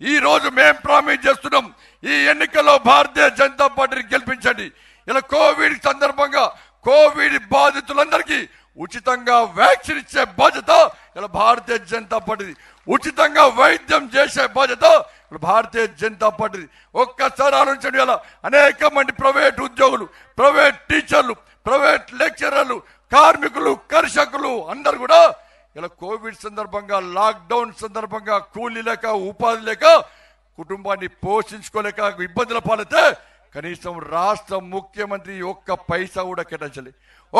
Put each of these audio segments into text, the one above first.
ఈ రోజు మేము ప్రామిస్ చేస్తున్నాం ఈ ఎన్నికల్లో భారతీయ జనతా పార్టీని గెలిపించండి ఇలా కోవిడ్ సందర్భంగా కోవిడ్ బాధితులందరికీ ఉచితంగా వ్యాక్సిన్ ఇచ్చే బాధ్యత ఇలా భారతీయ జనతా పార్టీ ఉచితంగా వైద్యం చేసే బాధ్యత భారతీయ జనతా పార్టీ ఒక్కసారి ఆలోచించండి ఇలా అనేక మంది ప్రైవేట్ ఉద్యోగులు ప్రైవేట్ టీచర్లు ప్రైవేట్ లెక్చరర్లు కార్మికులు కర్షకులు అందరు కూడా ఇలా కోవిడ్ సందర్భంగా లాక్డౌన్ సందర్భంగా కూలీ లేక ఉపాధి లేక కుటుంబాన్ని పోషించుకోలేక ఇబ్బందుల పాలితే కనీసం రాష్ట్ర ముఖ్యమంత్రి ఒక్క పైసా కూడా కేటాయించాలి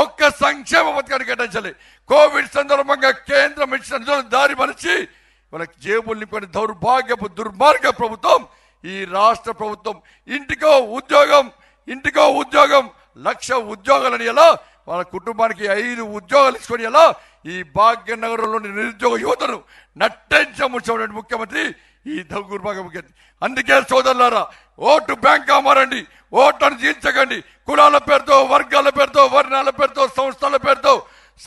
ఒక్క సంక్షేమ పథకాన్ని కేటాయించాలి కోవిడ్ సందర్భంగా కేంద్రం ఇచ్చిన దారి మనిషి వాళ్ళకి జేబులు నింపుకునే దౌర్భాగ్యపు దుర్మార్గ ప్రభుత్వం ఈ రాష్ట్ర ప్రభుత్వం ఇంటికో ఉద్యోగం ఇంటికో ఉద్యోగం లక్ష ఉద్యోగాలని ఎలా వాళ్ళ కుటుంబానికి ఐదు ఉద్యోగాలు ఇచ్చుకొని ఎలా ఈ భాగ్యనగరంలోని నిరుద్యోగ యువతను నట్టెంచముచ్చినటువంటి ముఖ్యమంత్రి ఈ భాగ ముఖ్యమంత్రి అందుకే సోదరులారా ఓటు బ్యాంక్ అమ్మారండి ఓటను జీర్చకండి కులాల పేరుతో వర్గాల పేరుతో వర్ణాల పేరుతో సంస్థల పేరుతో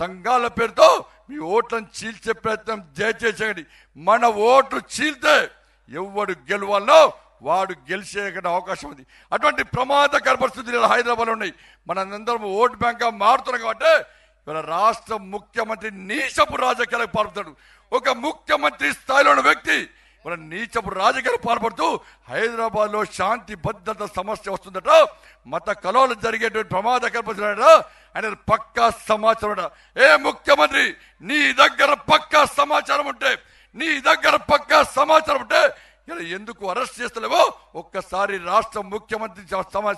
సంఘాల పేరుతో మీ ఓట్లను చీల్చే ప్రయత్నం దయచేసేయండి మన ఓట్లు చీల్తే ఎవడు గెలవాలో వాడు గెలిచే అవకాశం ఉంది అటువంటి ప్రమాదకర పరిస్థితులు హైదరాబాద్లో ఉన్నాయి మనందరం ఓటు బ్యాంక్గా మారుతున్నాం కాబట్టి ఇవాళ రాష్ట్ర ముఖ్యమంత్రి నీచపు రాజకీయాలకు పాల్పడతాడు ఒక ముఖ్యమంత్రి స్థాయిలో ఉన్న వ్యక్తి మన నీచపు రాజకీయాలు పాల్పడుతూ హైదరాబాద్లో శాంతి భద్రత సమస్య వస్తుందట మత కలవలు జరిగేటువంటి పరిస్థితులు ఆయన పక్కా సమాచారం ఏ ముఖ్యమంత్రి నీ దగ్గర పక్కా సమాచారం ఉంటే నీ దగ్గర పక్కా సమాచారం ఉంటే ఇలా ఎందుకు అరెస్ట్ చేస్తలేవో ఒక్కసారి రాష్ట్ర ముఖ్యమంత్రి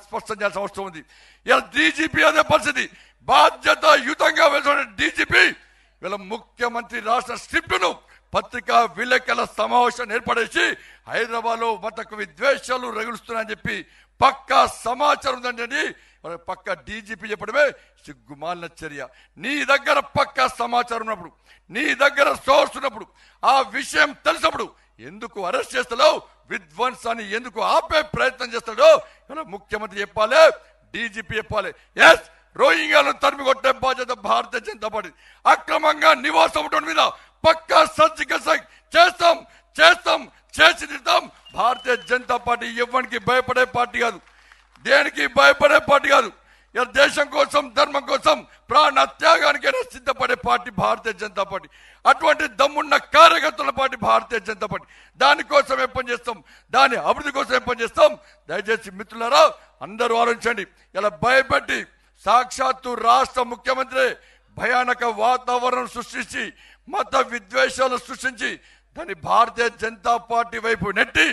స్పష్టం చేసిన అవసరం ఉంది ఇలా డీజీపీ అదే పరిస్థితి బాధ్యత యుతంగా వెళ్తున్న డీజీపీ వీళ్ళ ముఖ్యమంత్రి రాష్ట్ర స్క్రిప్టును పత్రికా విలేకరుల సమావేశం ఏర్పడేసి హైదరాబాద్లో మతకు విద్వేషాలు రగులుస్తున్నాయని చెప్పి పక్కా సమాచారం ఉందండి పక్క డీజీపీ చెప్పడమే సిగ్గుమాలిన చర్య నీ దగ్గర పక్క సమాచారం ఉన్నప్పుడు నీ దగ్గర సోర్స్ ఉన్నప్పుడు ఆ విషయం తెలిసినప్పుడు ఎందుకు అరెస్ట్ చేస్తాడో విధ్వంసాన్ని ఎందుకు ఆపే ప్రయత్నం చేస్తాడో ఇలా ముఖ్యమంత్రి చెప్పాలి డీజీపీ చెప్పాలి ఎస్ రోహింగ్యాలను తరిమి కొట్టే బాధ్యత భారతీయ జనతా పార్టీ అక్రమంగా నివాసం ఉండడం మీద పక్కా సజ్జిక చేస్తాం చేస్తాం చేసి తీస్తాం భారతీయ జనతా పార్టీ ఇవ్వడానికి భయపడే పార్టీ కాదు దేనికి భయపడే పార్టీ కాదు దేశం కోసం ధర్మం కోసం ప్రాణ త్యాగానికైనా సిద్ధపడే పార్టీ భారతీయ జనతా పార్టీ అటువంటి దమ్మున్న కార్యకర్తల పార్టీ భారతీయ జనతా పార్టీ దానికోసం ఏం చేస్తాం దాని అభివృద్ధి కోసం ఏం చేస్తాం దయచేసి మిత్రులరా అందరూ ఆలోచించండి ఇలా భయపెట్టి సాక్షాత్తు రాష్ట్ర ముఖ్యమంత్రి భయానక వాతావరణం సృష్టించి మత విద్వేషాలను సృష్టించి దాన్ని భారతీయ జనతా పార్టీ వైపు నెట్టి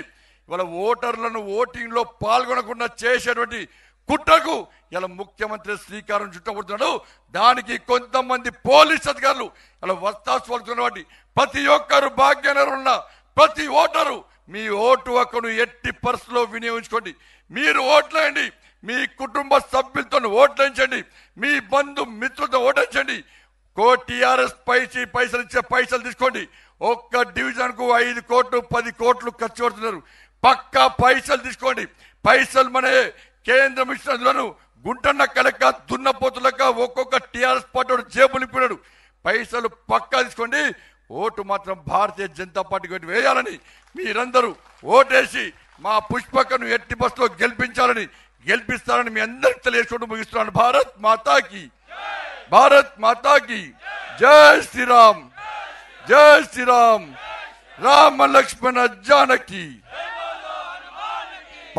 వాళ్ళ ఓటర్లను ఓటింగ్లో పాల్గొనకుండా చేసేటువంటి కుట్రకు ఇలా ముఖ్యమంత్రి శ్రీకారం చుట్టబడుతున్నాడు దానికి కొంతమంది పోలీస్ అధికారులు ఇలా వస్తాసు వాటి ప్రతి ఒక్కరు భాగ్యనరున్న ప్రతి ఓటరు మీ ఓటు ఒకరు ఎట్టి పర్సులో వినియోగించుకోండి మీరు ఓట్లేయండి మీ కుటుంబ సభ్యులతో ఓట్లేయించండి మీ బంధు మిత్రులతో ఓటించండి కోటిఆర్ఎస్ పైసి పైసలు ఇచ్చే పైసలు తీసుకోండి ఒక్క డివిజన్కు ఐదు కోట్లు పది కోట్లు ఖర్చు పెడుతున్నారు పక్కా పైసలు తీసుకోండి పైసలు మన కేంద్రం మిషన్లను గుంటన్న కలెక్క దున్నపోతులక ఒక్కొక్క టీఆర్ఎస్ పార్టీ జేబులు నింపినాడు పైసలు పక్కా తీసుకోండి ఓటు మాత్రం భారతీయ జనతా పార్టీకి వేయాలని మీరందరూ ఓటేసి మా పుష్పకను ఎట్టి బస్సులో గెలిపించాలని గెలిపిస్తారని మీ అందరికి తెలియచుకుంటూ ముగిస్తున్నాను భారత్ మాతాకి భారత్ మాతాకి జై శ్రీరామ్ జై శ్రీరామ్ రామ లక్ష్మణ జానకి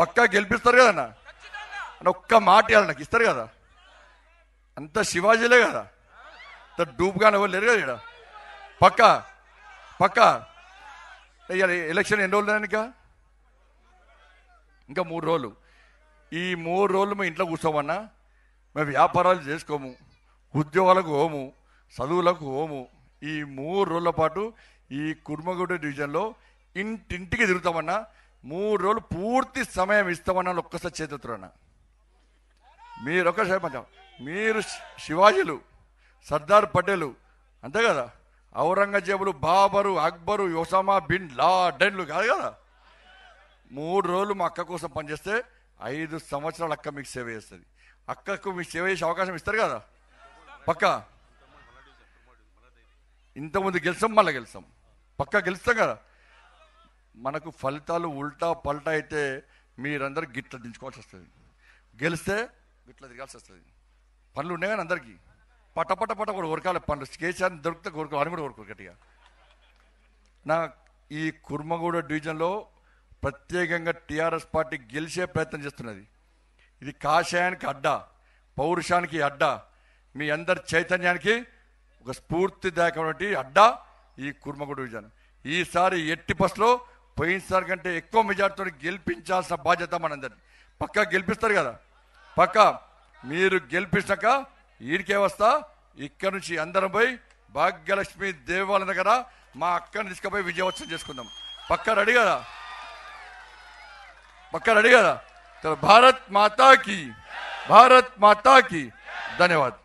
పక్కా గెలిపిస్తారు కదా అన్న అని ఒక్క మాట ఇవ్వాలి నాకు ఇస్తారు కదా అంత శివాజీలే కదా అంత డూప్గా ఎవరు లేరు కదా ఇక్కడ పక్కా పక్కా ఇవాళ ఎలక్షన్ ఎన్ని రోజులు ఇంకా ఇంకా మూడు రోజులు ఈ మూడు రోజులు మేము ఇంట్లో కూర్చోమన్నా మేము వ్యాపారాలు చేసుకోము ఉద్యోగాలకు హోము చదువులకు హోము ఈ మూడు రోజుల పాటు ఈ కుర్మగూడ డివిజన్లో ఇంటింటికి తిరుగుతామన్నా మూడు రోజులు పూర్తి సమయం ఇస్తామన్నాను ఒక్కసారి అన్న మీరు ఒక్కసారి మీరు శివాజీలు సర్దార్ పటేలు అంతే కదా ఔరంగజేబులు బాబరు అక్బరు యొసామా బిన్ డెన్లు కాదు కదా మూడు రోజులు మా అక్క కోసం పనిచేస్తే ఐదు సంవత్సరాలు అక్క మీకు సేవ చేస్తుంది అక్కకు మీకు సేవ చేసే అవకాశం ఇస్తారు కదా పక్క ఇంతకుముందు గెలిచాం మళ్ళీ గెలిచాం పక్క గెలుస్తాం కదా మనకు ఫలితాలు ఉల్టా పల్టా అయితే మీరందరూ గిట్ల దించుకోవాల్సి వస్తుంది గెలిస్తే గిట్ల తిరగాల్సి వస్తుంది పనులు ఉన్నాయి కానీ అందరికీ పట పట పట కూడా ఉరకాలి పనులు కేసీఆర్ దొరికితే కోరుకో అని కూడా కోరుకో గట్టిగా నా ఈ కుర్మగూడ డివిజన్లో ప్రత్యేకంగా టీఆర్ఎస్ పార్టీ గెలిచే ప్రయత్నం చేస్తున్నది ఇది కాషాయానికి అడ్డా పౌరుషానికి అడ్డా మీ అందరి చైతన్యానికి ఒక స్ఫూర్తిదాయకమైనటువంటి అడ్డా ఈ కుర్మగూడ డివిజన్ ఈసారి ఎట్టి బస్లో పోయినసారి కంటే ఎక్కువ మెజార్టీతో గెలిపించాల్సిన బాధ్యత మనందరిని పక్క గెలిపిస్తారు కదా పక్క మీరు గెలిపించాక ఈడికే వస్తా ఇక్కడ నుంచి అందరం పోయి భాగ్యలక్ష్మి దేవాలయం దగ్గర మా అక్కని తీసుకుపోయి విజయవత్సం చేసుకుందాం పక్క రెడీ కదా పక్క రెడీ కదా భారత్ మాతాకి భారత్ మాతాకి ధన్యవాద్